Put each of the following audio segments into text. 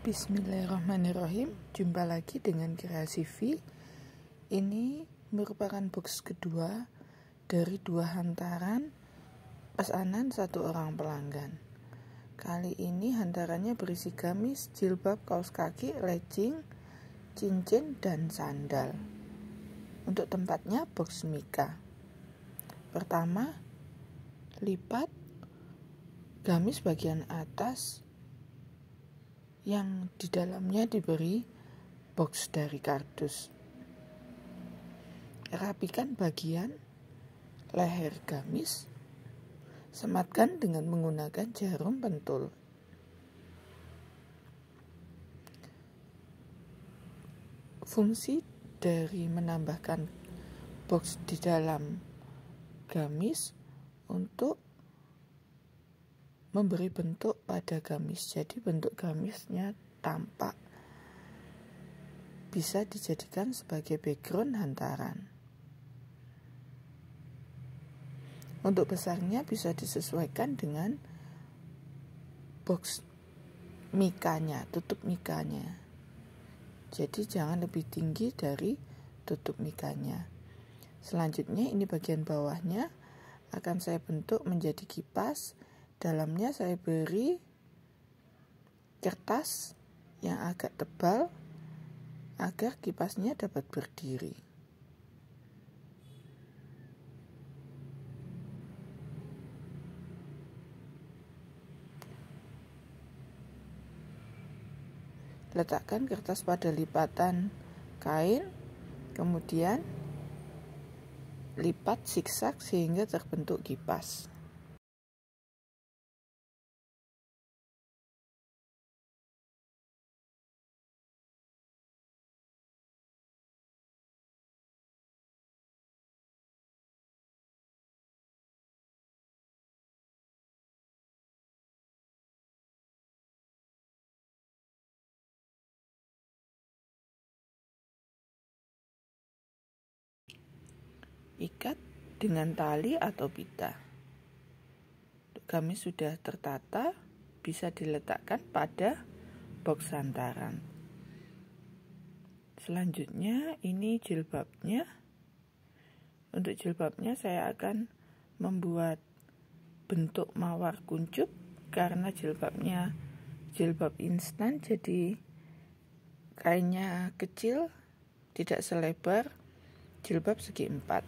Bismillahirrahmanirrahim Jumpa lagi dengan Kreasi V Ini merupakan box kedua Dari dua hantaran Pesanan satu orang pelanggan Kali ini hantarannya berisi gamis, jilbab, kaos kaki, legging, cincin, dan sandal Untuk tempatnya box Mika Pertama Lipat Gamis bagian atas yang di dalamnya diberi box dari kardus. Rapikan bagian leher gamis, sematkan dengan menggunakan jarum pentul. Fungsi dari menambahkan box di dalam gamis untuk memberi bentuk pada gamis. Jadi bentuk gamisnya tampak bisa dijadikan sebagai background hantaran. Untuk besarnya bisa disesuaikan dengan box mikanya, tutup mikanya. Jadi jangan lebih tinggi dari tutup mikanya. Selanjutnya ini bagian bawahnya akan saya bentuk menjadi kipas Dalamnya saya beri kertas yang agak tebal agar kipasnya dapat berdiri. Letakkan kertas pada lipatan kain, kemudian lipat zigzag sehingga terbentuk kipas. ikat dengan tali atau pita. Gamis sudah tertata, bisa diletakkan pada box santaran. Selanjutnya ini jilbabnya. Untuk jilbabnya saya akan membuat bentuk mawar kuncup karena jilbabnya jilbab instan jadi kainnya kecil tidak selebar jilbab segi empat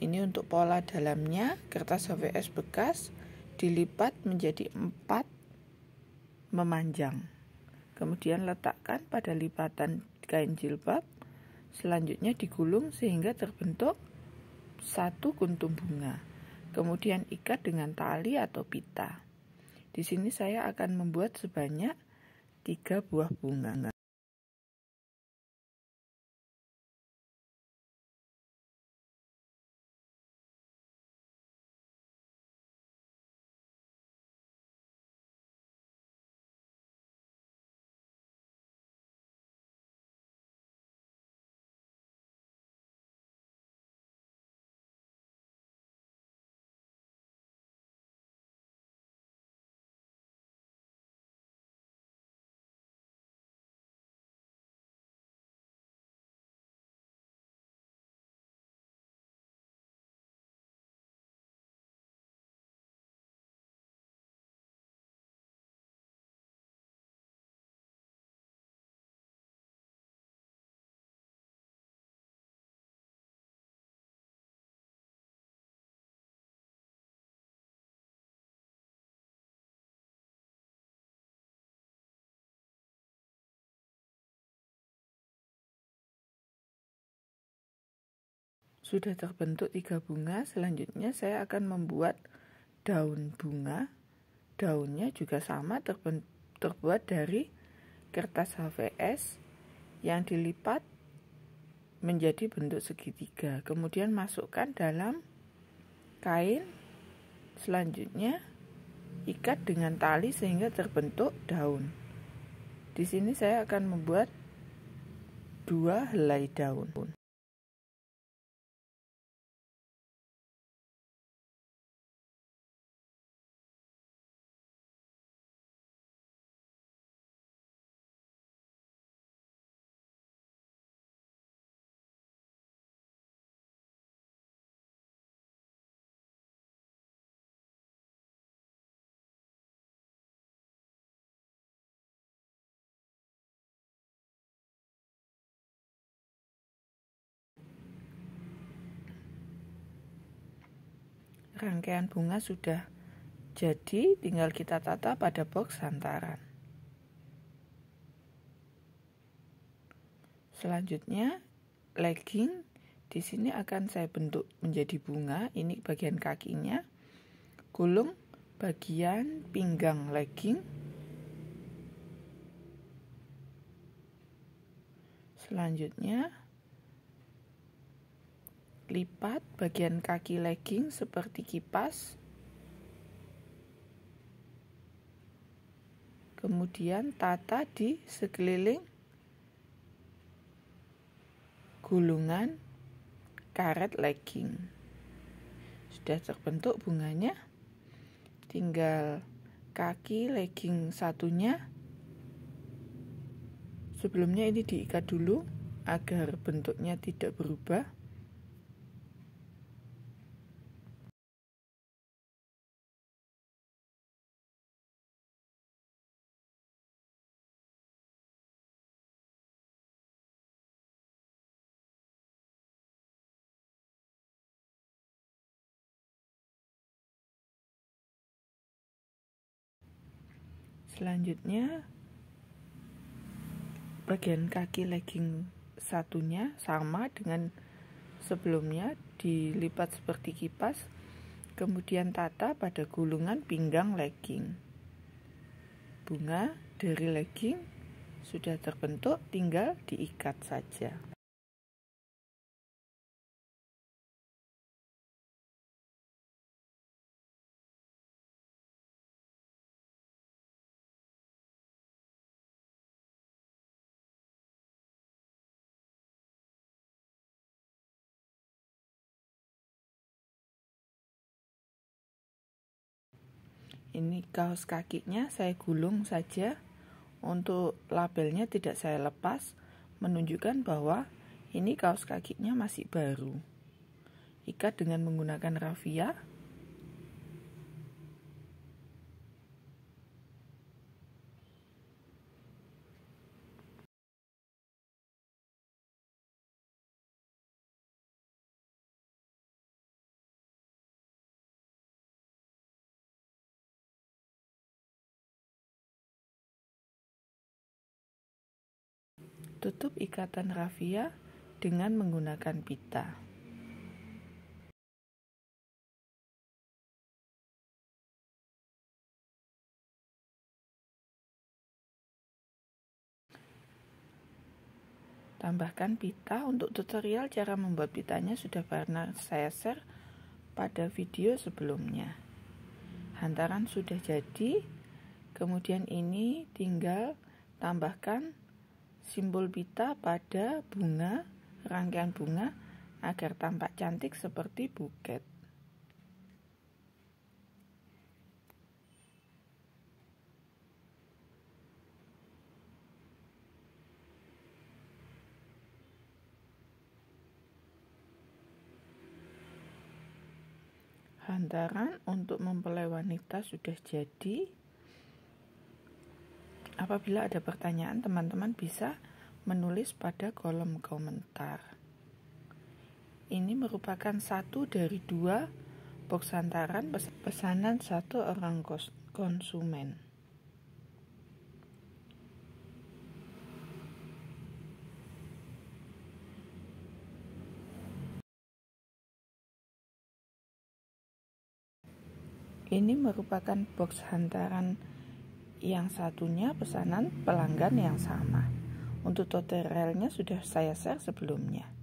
ini untuk pola dalamnya, kertas HVS bekas dilipat menjadi empat memanjang. Kemudian letakkan pada lipatan kain jilbab. Selanjutnya digulung sehingga terbentuk satu kuntum bunga. Kemudian ikat dengan tali atau pita. Di sini saya akan membuat sebanyak tiga buah bunga. Sudah terbentuk tiga bunga, selanjutnya saya akan membuat daun bunga. Daunnya juga sama terbuat dari kertas HVS yang dilipat menjadi bentuk segitiga. Kemudian masukkan dalam kain. Selanjutnya ikat dengan tali sehingga terbentuk daun. Di sini saya akan membuat dua helai daun. rangkaian bunga sudah jadi, tinggal kita tata pada box hantaran. Selanjutnya, legging di sini akan saya bentuk menjadi bunga. Ini bagian kakinya. Gulung bagian pinggang legging. Selanjutnya, lipat bagian kaki legging seperti kipas. Kemudian tata di sekeliling gulungan karet legging. Sudah terbentuk bunganya. Tinggal kaki legging satunya. Sebelumnya ini diikat dulu agar bentuknya tidak berubah. selanjutnya bagian kaki legging satunya sama dengan sebelumnya dilipat seperti kipas kemudian tata pada gulungan pinggang legging bunga dari legging sudah terbentuk tinggal diikat saja Ini kaos kakinya saya gulung saja. Untuk labelnya tidak saya lepas, menunjukkan bahwa ini kaos kakinya masih baru. Ikat dengan menggunakan rafia Tutup ikatan rafia dengan menggunakan pita. Tambahkan pita untuk tutorial cara membuat pitanya sudah pernah saya share pada video sebelumnya. Hantaran sudah jadi, kemudian ini tinggal tambahkan simbol pita pada bunga, rangkaian bunga agar tampak cantik seperti buket. Hantaran untuk mempelai wanita sudah jadi. Apabila ada pertanyaan, teman-teman bisa menulis pada kolom komentar. Ini merupakan satu dari dua box hantaran pesanan satu orang konsumen. Ini merupakan box hantaran yang satunya pesanan pelanggan yang sama. Untuk total sudah saya share sebelumnya.